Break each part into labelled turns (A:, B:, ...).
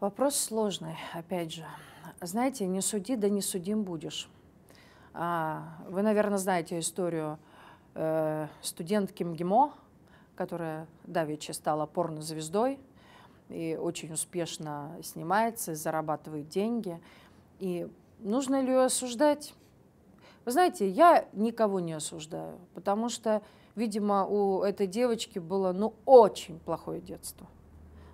A: Вопрос сложный, опять же. Знаете, не суди, да не судим будешь. А, вы, наверное, знаете историю э, студентки МГИМО, которая давеча стала порнозвездой и очень успешно снимается, зарабатывает деньги. И нужно ли ее осуждать? Вы знаете, я никого не осуждаю, потому что, видимо, у этой девочки было ну очень плохое детство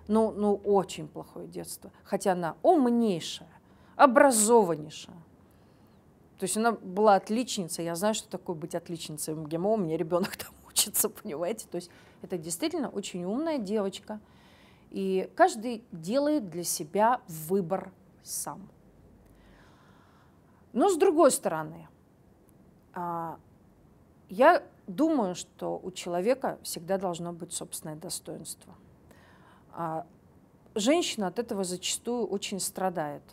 A: ну, ну, очень плохое детство. Хотя она умнейшая, образованнейшая. То есть она была отличница. Я знаю, что такое быть отличницей в У меня ребенок там учится, понимаете? То есть это действительно очень умная девочка. И каждый делает для себя выбор сам. Но с другой стороны, а, я думаю, что у человека всегда должно быть собственное достоинство – а женщина от этого зачастую очень страдает,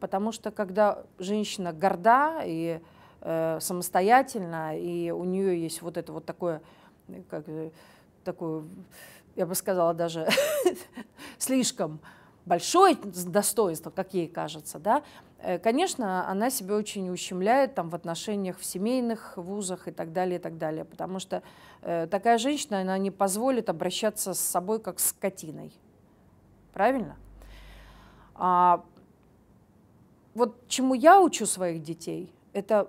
A: потому что когда женщина горда и э, самостоятельна, и у нее есть вот это вот такое, как, такое я бы сказала даже слишком большое достоинство, как ей кажется, да, э, конечно, она себя очень ущемляет там, в отношениях в семейных вузах и так далее, и так далее, потому что э, такая женщина, она не позволит обращаться с собой как с скотиной. Правильно? А, вот чему я учу своих детей, это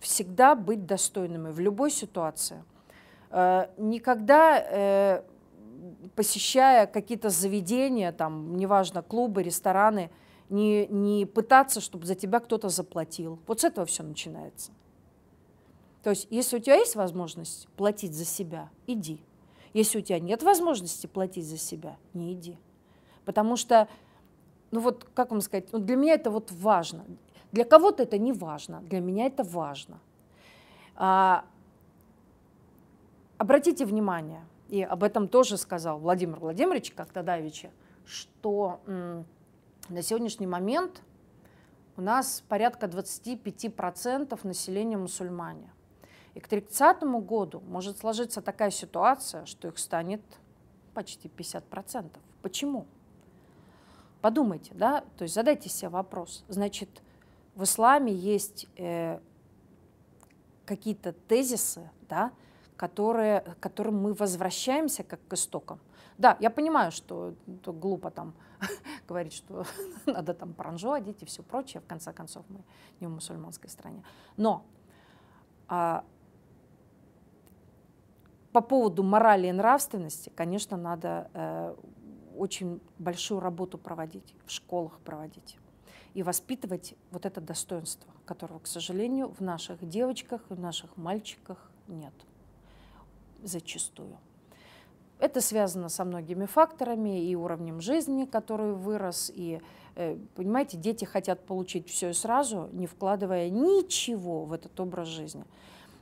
A: всегда быть достойными в любой ситуации. Э, никогда э, посещая какие-то заведения, там, неважно, клубы, рестораны, не, не пытаться, чтобы за тебя кто-то заплатил. Вот с этого все начинается. То есть, если у тебя есть возможность платить за себя, иди. Если у тебя нет возможности платить за себя, не иди. Потому что, ну вот, как вам сказать, ну для меня это вот важно. Для кого-то это не важно, для меня это важно. А, обратите внимание – и об этом тоже сказал Владимир Владимирович Коктадавича, что на сегодняшний момент у нас порядка 25% населения мусульмане. И к 30 году может сложиться такая ситуация, что их станет почти 50%. Почему? Подумайте, да, то есть задайте себе вопрос. Значит, в исламе есть э, какие-то тезисы, да, которые, к которым мы возвращаемся как к истокам. Да, я понимаю, что это глупо там говорить, что надо там паранжу одеть и все прочее. В конце концов, мы не в мусульманской стране. Но а, по поводу морали и нравственности, конечно, надо э, очень большую работу проводить, в школах проводить и воспитывать вот это достоинство, которого, к сожалению, в наших девочках и в наших мальчиках нет зачастую. Это связано со многими факторами и уровнем жизни, который вырос, и, э, понимаете, дети хотят получить все сразу, не вкладывая ничего в этот образ жизни.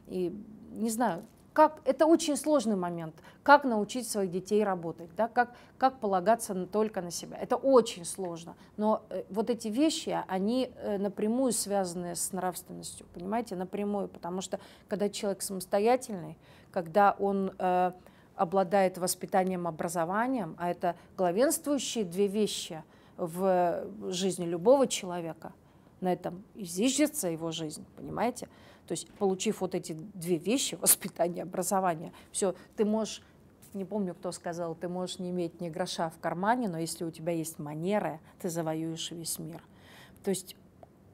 A: И не знаю, как, это очень сложный момент, как научить своих детей работать, да, как, как полагаться на, только на себя. Это очень сложно. Но э, вот эти вещи, они э, напрямую связаны с нравственностью, понимаете, напрямую, потому что когда человек самостоятельный, когда он э, обладает воспитанием, образованием, а это главенствующие две вещи в жизни любого человека, на этом изиждется его жизнь, понимаете, то есть, получив вот эти две вещи, воспитание, образование, все, ты можешь не помню, кто сказал, ты можешь не иметь ни гроша в кармане, но если у тебя есть манеры, ты завоюешь весь мир. То есть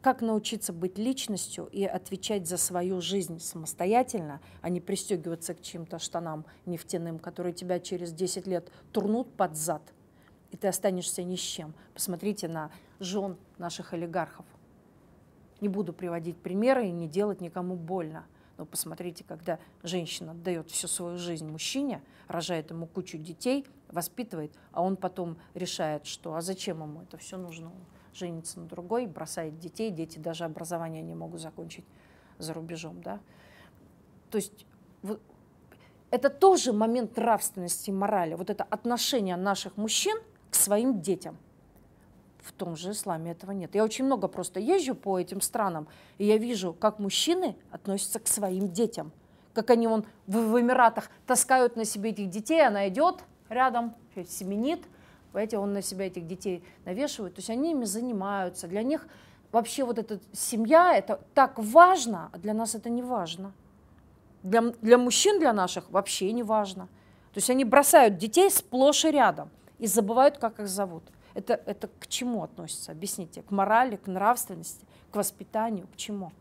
A: как научиться быть личностью и отвечать за свою жизнь самостоятельно, а не пристегиваться к чьим-то штанам нефтяным, которые тебя через 10 лет турнут под зад, и ты останешься ни с чем. Посмотрите на жен наших олигархов. Не буду приводить примеры и не делать никому больно. Но посмотрите, когда женщина отдает всю свою жизнь мужчине, рожает ему кучу детей, воспитывает, а он потом решает, что а зачем ему это все нужно, он женится на другой, бросает детей, дети даже образование не могут закончить за рубежом. Да? То есть это тоже момент нравственности и морали, вот это отношение наших мужчин к своим детям – в том же исламе этого нет. Я очень много просто езжу по этим странам, и я вижу, как мужчины относятся к своим детям. Как они вон в, в Эмиратах таскают на себе этих детей, она идет рядом, семенит, понимаете, он на себя этих детей навешивает. То есть они ими занимаются. Для них вообще вот эта семья, это так важно, а для нас это не важно. Для, для мужчин, для наших вообще не важно. То есть они бросают детей сплошь и рядом и забывают, как их зовут. Это, это к чему относится? Объясните. К морали, к нравственности, к воспитанию, к чему?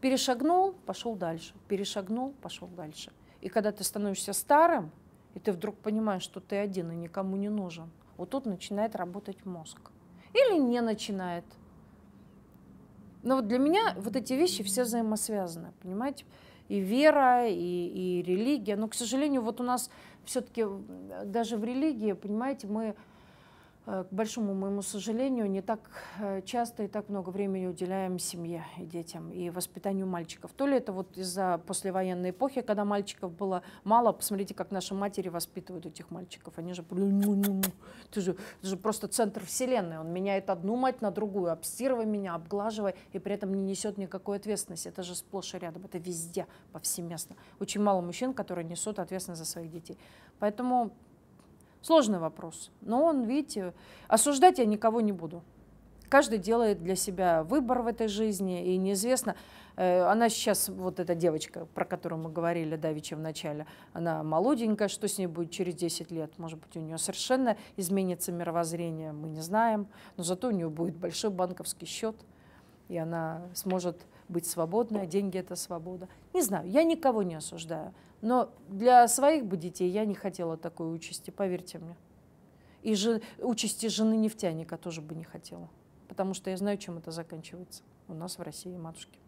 A: Перешагнул, пошел дальше. Перешагнул, пошел дальше. И когда ты становишься старым, и ты вдруг понимаешь, что ты один и никому не нужен, вот тут начинает работать мозг. Или не начинает. Но вот для меня вот эти вещи все взаимосвязаны, понимаете? и вера, и, и религия. Но, к сожалению, вот у нас все-таки даже в религии, понимаете, мы Э, к большому моему сожалению, не так э, часто и так много времени уделяем семье и детям, и воспитанию мальчиков. То ли это вот из-за послевоенной эпохи, когда мальчиков было мало, посмотрите, как наши матери воспитывают этих мальчиков. Они же, ну, ну, ну». ты же, это же просто центр вселенной, он меняет одну мать на другую, обстирывай меня, обглаживай, и при этом не несет никакой ответственности. Это же сплошь и рядом, это везде, повсеместно. Очень мало мужчин, которые несут ответственность за своих детей. Поэтому Сложный вопрос, но он, видите, осуждать я никого не буду. Каждый делает для себя выбор в этой жизни, и неизвестно, э, она сейчас, вот эта девочка, про которую мы говорили давеча в начале, она молоденькая, что с ней будет через 10 лет? Может быть, у нее совершенно изменится мировоззрение, мы не знаем, но зато у нее будет большой банковский счет, и она сможет быть свободной, а деньги – это свобода. Не знаю, я никого не осуждаю, но для своих бы детей я не хотела такой участи, поверьте мне. И же, участи жены нефтяника тоже бы не хотела, потому что я знаю, чем это заканчивается у нас в России, матушки.